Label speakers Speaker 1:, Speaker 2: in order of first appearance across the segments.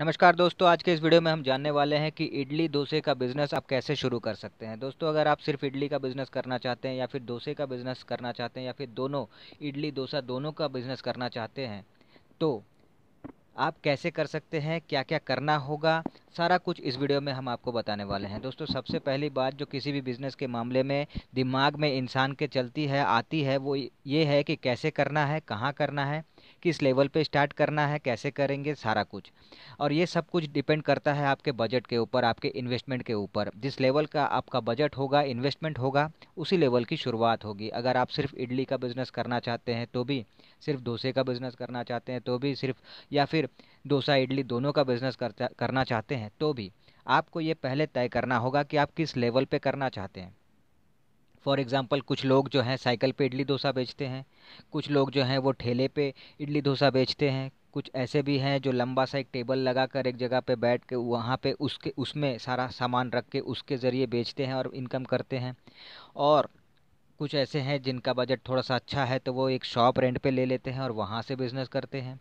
Speaker 1: नमस्कार दोस्तों आज के इस वीडियो में हम जानने वाले हैं कि इडली डोसे का बिज़नेस आप कैसे शुरू कर सकते हैं दोस्तों अगर आप सिर्फ इडली का बिज़नेस करना चाहते हैं या फिर डोसे का बिज़नेस करना चाहते हैं या फिर दोनों इडली डोसा दोनों का बिज़नेस करना चाहते हैं तो आप कैसे कर सकते हैं क्या क्या करना होगा सारा कुछ इस वीडियो में हम आपको बताने वाले हैं दोस्तों सबसे पहली बात जो किसी भी बिज़नेस के मामले में दिमाग में इंसान के चलती है आती है वो ये है कि कैसे करना है कहाँ करना है किस लेवल पे स्टार्ट करना है कैसे करेंगे सारा कुछ और ये सब कुछ डिपेंड करता है आपके बजट के ऊपर आपके इन्वेस्टमेंट के ऊपर जिस लेवल का आपका बजट होगा इन्वेस्टमेंट होगा उसी लेवल की शुरुआत होगी अगर आप सिर्फ इडली का बिज़नेस करना चाहते हैं तो भी सिर्फ डोसे का बिज़नेस करना चाहते हैं तो भी सिर्फ या फिर डोसा इडली दोनों का बिज़नेस करना चाहते हैं तो भी आपको ये पहले तय करना होगा कि आप किस लेवल पे करना चाहते हैं फॉर एग्ज़ाम्पल कुछ लोग जो हैं साइकिल पे इडली डोसा बेचते हैं कुछ लोग जो हैं वो ठेले पे इडली डोसा बेचते हैं कुछ ऐसे भी हैं जो लंबा सा एक टेबल लगा कर एक जगह पे बैठ के वहाँ पे उसके उसमें सारा सामान रख के उसके ज़रिए बेचते हैं और इनकम करते हैं और कुछ ऐसे हैं जिनका बजट थोड़ा सा अच्छा है तो वो एक शॉप रेंट पे ले लेते हैं और वहाँ से बिज़नेस करते हैं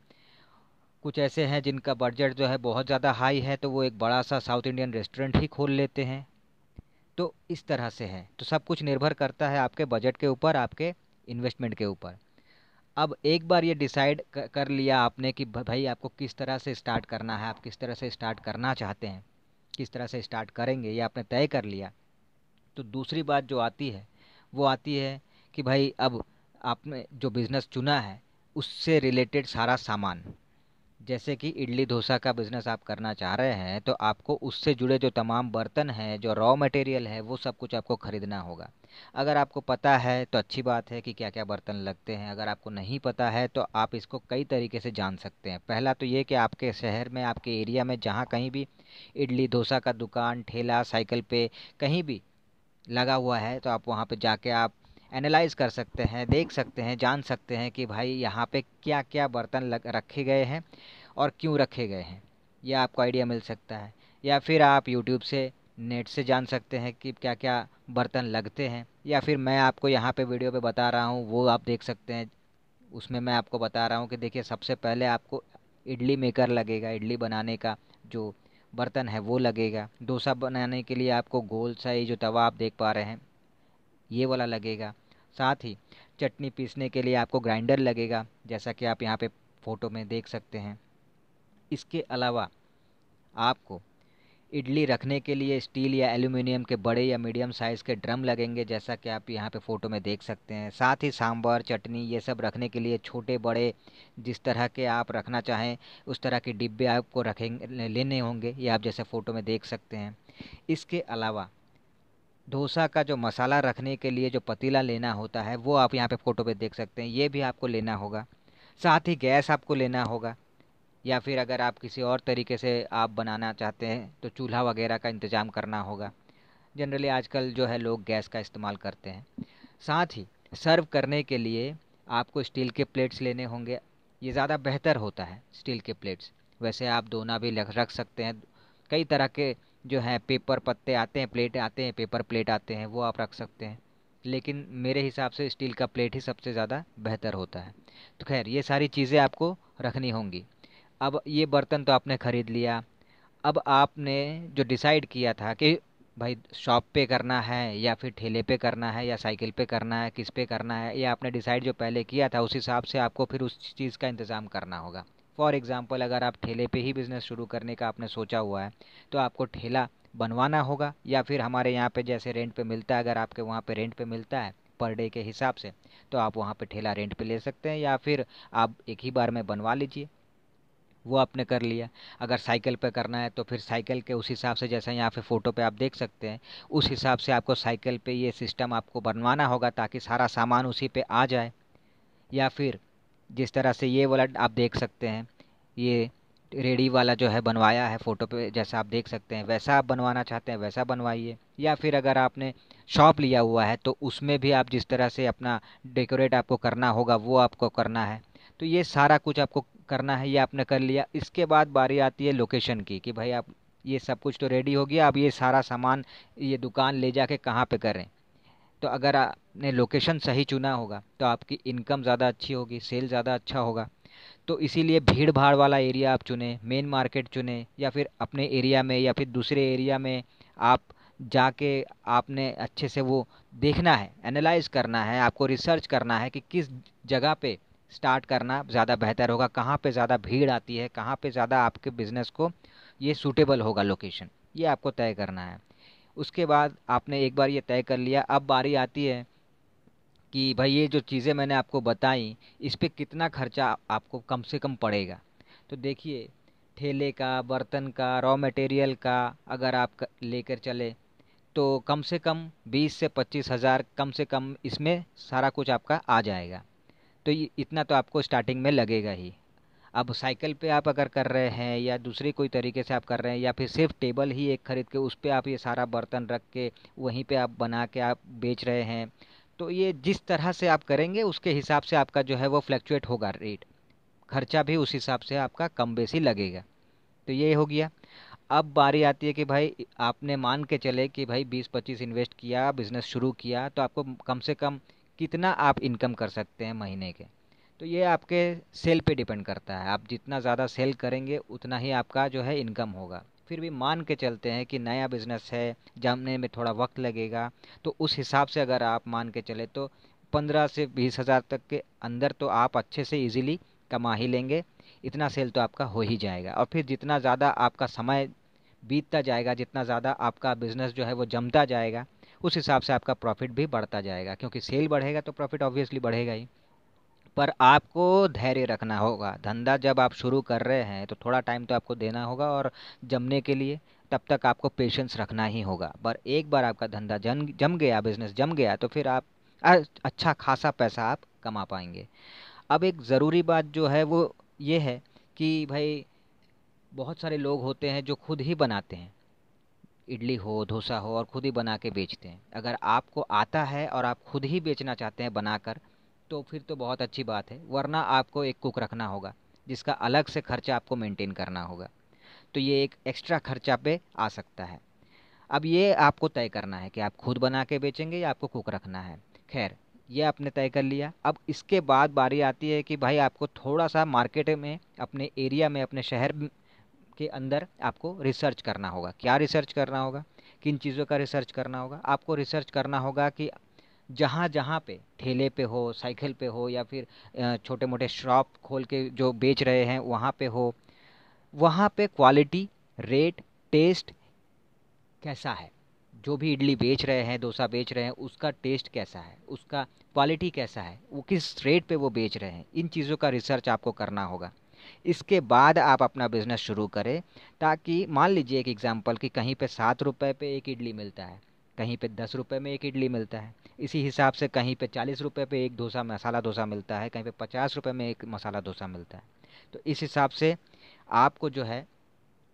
Speaker 1: कुछ ऐसे हैं जिनका बजट जो है बहुत ज़्यादा हाई है तो वो एक बड़ा सा साउथ इंडियन रेस्टोरेंट ही खोल लेते हैं तो इस तरह से है तो सब कुछ निर्भर करता है आपके बजट के ऊपर आपके इन्वेस्टमेंट के ऊपर अब एक बार ये डिसाइड कर लिया आपने कि भाई आपको किस तरह से स्टार्ट करना है आप किस तरह से स्टार्ट करना चाहते हैं किस तरह से स्टार्ट करेंगे ये आपने तय कर लिया तो दूसरी बात जो आती है वो आती है कि भाई अब आपने जो बिज़नेस चुना है उससे रिलेटेड सारा सामान जैसे कि इडली डोसा का बिज़नेस आप करना चाह रहे हैं तो आपको उससे जुड़े जो तमाम बर्तन हैं जो रॉ मटेरियल है वो सब कुछ आपको ख़रीदना होगा अगर आपको पता है तो अच्छी बात है कि क्या क्या बर्तन लगते हैं अगर आपको नहीं पता है तो आप इसको कई तरीके से जान सकते हैं पहला तो ये कि आपके शहर में आपके एरिया में जहाँ कहीं भी इडली डोसा का दुकान ठेला साइकिल पे कहीं भी लगा हुआ है तो आप वहाँ पर जाके आप एनालाइज कर सकते हैं देख सकते हैं जान सकते हैं कि भाई यहाँ पे क्या क्या बर्तन लग रखे गए हैं और क्यों रखे गए हैं यह आपको आइडिया मिल सकता है या फिर आप यूट्यूब से नेट से जान सकते हैं कि क्या क्या बर्तन लगते हैं या फिर मैं आपको यहाँ पे वीडियो पे बता रहा हूँ वो आप देख सकते हैं उसमें मैं आपको बता रहा हूँ कि देखिए सबसे पहले आपको इडली मेकर लगेगा इडली बनाने का जो बर्तन है वो लगेगा डोसा बनाने के लिए आपको गोल सा ये जो तवा आप देख पा रहे हैं ये वाला लगेगा साथ ही चटनी पीसने के लिए आपको ग्राइंडर लगेगा जैसा कि आप यहाँ पे फ़ोटो में देख सकते हैं इसके अलावा आपको इडली रखने के लिए स्टील या एल्यूमिनियम के बड़े या मीडियम साइज़ के ड्रम लगेंगे जैसा कि आप यहाँ पे फ़ोटो में देख सकते हैं साथ ही सांभर चटनी ये सब रखने के लिए छोटे बड़े जिस तरह के आप रखना चाहें उस तरह के डिब्बे आपको रखेंगे लेने होंगे ये आप जैसे फ़ोटो में देख सकते हैं इसके अलावा डोसा का जो मसाला रखने के लिए जो पतीला लेना होता है वो आप यहाँ पे फ़ोटो पे देख सकते हैं ये भी आपको लेना होगा साथ ही गैस आपको लेना होगा या फिर अगर आप किसी और तरीके से आप बनाना चाहते हैं तो चूल्हा वगैरह का इंतज़ाम करना होगा जनरली आजकल जो है लोग गैस का इस्तेमाल करते हैं साथ ही सर्व करने के लिए आपको स्टील के प्लेट्स लेने होंगे ये ज़्यादा बेहतर होता है स्टील के प्लेट्स वैसे आप दोना भी रख सकते हैं कई तरह के जो है पेपर पत्ते आते हैं प्लेट आते हैं पेपर प्लेट आते हैं वो आप रख सकते हैं लेकिन मेरे हिसाब से स्टील का प्लेट ही सबसे ज़्यादा बेहतर होता है तो खैर ये सारी चीज़ें आपको रखनी होंगी अब ये बर्तन तो आपने ख़रीद लिया अब आपने जो डिसाइड किया था कि भाई शॉप पे करना है या फिर ठेले पे करना है या साइकिल पे करना है किस पे करना है ये आपने डिसाइड जो पहले किया था उस हिसाब से आपको फिर उस चीज़ का इंतज़ाम करना होगा फॉर एग्ज़ाम्पल अगर आप ठेले पे ही बिज़नेस शुरू करने का आपने सोचा हुआ है तो आपको ठेला बनवाना होगा या फिर हमारे यहाँ पे जैसे रेंट पे मिलता है अगर आपके वहाँ पे रेंट पे मिलता है पर डे के हिसाब से तो आप वहाँ पे ठेला रेंट पे ले सकते हैं या फिर आप एक ही बार में बनवा लीजिए वो आपने कर लिया अगर साइकिल पे करना है तो फिर साइकिल के उस हिसाब से जैसे यहाँ पे फ़ोटो पे आप देख सकते हैं उस हिसाब से आपको साइकिल पे ये सिस्टम आपको बनवाना होगा ताकि सारा सामान उसी पे आ जाए या फिर जिस तरह से ये वाला आप देख सकते हैं ये रेडी वाला जो है बनवाया है फ़ोटो पे जैसा आप देख सकते हैं वैसा आप बनवाना चाहते हैं वैसा बनवाइए या फिर अगर आपने शॉप लिया हुआ है तो उसमें भी आप जिस तरह से अपना डेकोरेट आपको करना होगा वो आपको करना है तो ये सारा कुछ आपको करना है ये आपने कर लिया इसके बाद बारी आती है लोकेशन की कि भाई आप ये सब कुछ तो रेडी हो गया अब ये सारा सामान ये दुकान ले जाके कहाँ पे करें तो अगर आपने लोकेशन सही चुना होगा तो आपकी इनकम ज़्यादा अच्छी होगी सेल ज़्यादा अच्छा होगा तो इसीलिए भीड़ भाड़ वाला एरिया आप चुने मेन मार्केट चुने या फिर अपने एरिया में या फिर दूसरे एरिया में आप जाके आपने अच्छे से वो देखना है एनालाइज करना है आपको रिसर्च करना है कि किस जगह पे स्टार्ट करना ज़्यादा बेहतर होगा कहाँ पे ज़्यादा भीड़ आती है कहाँ पे ज़्यादा आपके बिज़नेस को ये सूटेबल होगा लोकेशन ये आपको तय करना है उसके बाद आपने एक बार ये तय कर लिया अब बारी आती है कि भाई ये जो चीज़ें मैंने आपको बताई इस पर कितना खर्चा आपको कम से कम पड़ेगा तो देखिए ठेले का बर्तन का रॉ मटेरियल का अगर आप लेकर चले तो कम से कम बीस से पच्चीस हज़ार कम से कम इसमें सारा कुछ आपका आ जाएगा तो इतना तो आपको स्टार्टिंग में लगेगा ही अब साइकिल पे आप अगर कर रहे हैं या दूसरे कोई तरीके से आप कर रहे हैं या फिर सिर्फ टेबल ही एक ख़रीद के उस पर आप ये सारा बर्तन रख के वहीं पे आप बना के आप बेच रहे हैं तो ये जिस तरह से आप करेंगे उसके हिसाब से आपका जो है वो फ्लैक्चुएट होगा रेट खर्चा भी उस हिसाब से आपका कम बेसी लगेगा तो ये हो गया अब बारी आती है कि भाई आपने मान के चले कि भाई बीस पच्चीस इन्वेस्ट किया बिज़नेस शुरू किया तो आपको कम से कम कितना आप इनकम कर सकते हैं महीने के तो ये आपके सेल पे डिपेंड करता है आप जितना ज़्यादा सेल करेंगे उतना ही आपका जो है इनकम होगा फिर भी मान के चलते हैं कि नया बिज़नेस है जमने में थोड़ा वक्त लगेगा तो उस हिसाब से अगर आप मान के चले तो पंद्रह से बीस हज़ार तक के अंदर तो आप अच्छे से इजीली कमा ही लेंगे इतना सेल तो आपका हो ही जाएगा और फिर जितना ज़्यादा आपका समय बीतता जाएगा जितना ज़्यादा आपका बिज़नेस जो है वो जमता जाएगा उस हिसाब से आपका प्रॉफिट भी बढ़ता जाएगा क्योंकि सेल बढ़ेगा तो प्रॉफिट ऑब्वियसली बढ़ेगा ही पर आपको धैर्य रखना होगा धंधा जब आप शुरू कर रहे हैं तो थोड़ा टाइम तो आपको देना होगा और जमने के लिए तब तक आपको पेशेंस रखना ही होगा पर एक बार आपका धंधा जम जम गया बिजनेस जम गया तो फिर आप अच्छा खासा पैसा आप कमा पाएंगे अब एक ज़रूरी बात जो है वो ये है कि भाई बहुत सारे लोग होते हैं जो खुद ही बनाते हैं इडली हो डोसा हो और खुद ही बना के बेचते हैं अगर आपको आता है और आप खुद ही बेचना चाहते हैं बनाकर तो फिर तो बहुत अच्छी बात है वरना आपको एक कुक रखना होगा जिसका अलग से खर्चा आपको मेंटेन करना होगा तो ये एक एक्स्ट्रा खर्चा पे आ सकता है अब ये आपको तय करना है कि आप खुद बना के बेचेंगे या आपको कुक रखना है खैर ये आपने तय कर लिया अब इसके बाद बारी आती है कि भाई आपको थोड़ा सा मार्केट में अपने एरिया में अपने शहर के अंदर आपको रिसर्च करना होगा क्या रिसर्च करना होगा किन चीज़ों का रिसर्च करना होगा आपको रिसर्च करना होगा कि जहाँ जहाँ पे ठेले पे हो साइकिल पे हो या फिर छोटे मोटे शॉप खोल के जो बेच रहे हैं वहाँ पे हो वहाँ पे क्वालिटी रेट टेस्ट कैसा है जो भी इडली बेच रहे हैं डोसा बेच रहे हैं उसका टेस्ट कैसा है उसका क्वालिटी कैसा है वो किस रेट पे वो बेच रहे हैं इन चीज़ों का रिसर्च आपको करना होगा इसके बाद आप अपना बिज़नेस शुरू करें ताकि मान लीजिए एक एग्ज़ाम्पल कि कहीं पे सात रुपए पे एक इडली मिलता है कहीं पे दस रुपये में एक इडली मिलता है इसी हिसाब से कहीं पे चालीस रुपये पे एक डोसा मसाला डोसा मिलता है कहीं पे पचास रुपये में एक मसाला डोसा मिलता है तो इस हिसाब से आपको जो है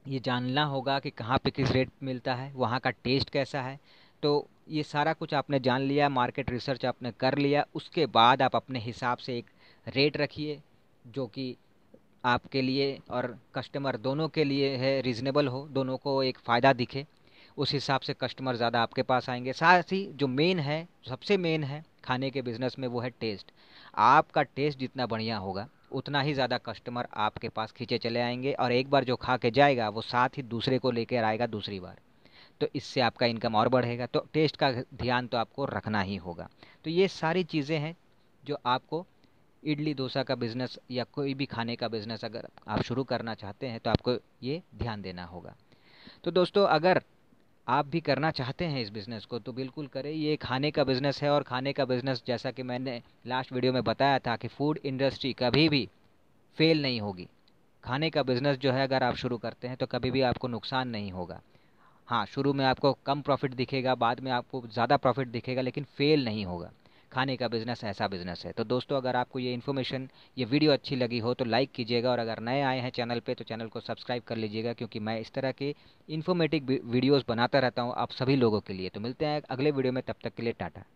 Speaker 1: ये जानना होगा कि कहाँ पे किस रेट मिलता है वहाँ का टेस्ट कैसा है तो ये सारा कुछ आपने जान लिया मार्केट रिसर्च आपने कर लिया उसके बाद आप अपने हिसाब से एक रेट रखिए जो कि आपके लिए और कस्टमर दोनों के लिए है रीज़नेबल हो दोनों को एक फ़ायदा दिखे उस हिसाब से कस्टमर ज़्यादा आपके पास आएंगे साथ ही जो मेन है सबसे मेन है खाने के बिज़नेस में वो है टेस्ट आपका टेस्ट जितना बढ़िया होगा उतना ही ज़्यादा कस्टमर आपके पास खींचे चले आएंगे और एक बार जो खा के जाएगा वो साथ ही दूसरे को लेकर आएगा दूसरी बार तो इससे आपका इनकम और बढ़ेगा तो टेस्ट का ध्यान तो आपको रखना ही होगा तो ये सारी चीज़ें हैं जो आपको इडली डोसा का बिज़नेस या कोई भी खाने का बिज़नेस अगर आप शुरू करना चाहते हैं तो आपको ये ध्यान देना होगा तो दोस्तों अगर आप भी करना चाहते हैं इस बिज़नेस को तो बिल्कुल करें ये खाने का बिज़नेस है और खाने का बिज़नेस जैसा कि मैंने लास्ट वीडियो में बताया था कि फ़ूड इंडस्ट्री कभी भी फेल नहीं होगी खाने का बिज़नेस जो है अगर आप शुरू करते हैं तो कभी भी आपको नुकसान नहीं होगा हाँ शुरू में आपको कम प्रॉफिट दिखेगा बाद में आपको ज़्यादा प्रॉफिट दिखेगा लेकिन फेल नहीं होगा खाने का बिजनेस ऐसा बिजनेस है तो दोस्तों अगर आपको ये इन्फॉर्मेशन ये वीडियो अच्छी लगी हो तो लाइक कीजिएगा और अगर नए आए हैं चैनल पे तो चैनल को सब्सक्राइब कर लीजिएगा क्योंकि मैं इस तरह के इन्फॉर्मेटिव वीडियोज़ बनाता रहता हूँ आप सभी लोगों के लिए तो मिलते हैं अगले वीडियो में तब तक के लिए टाटा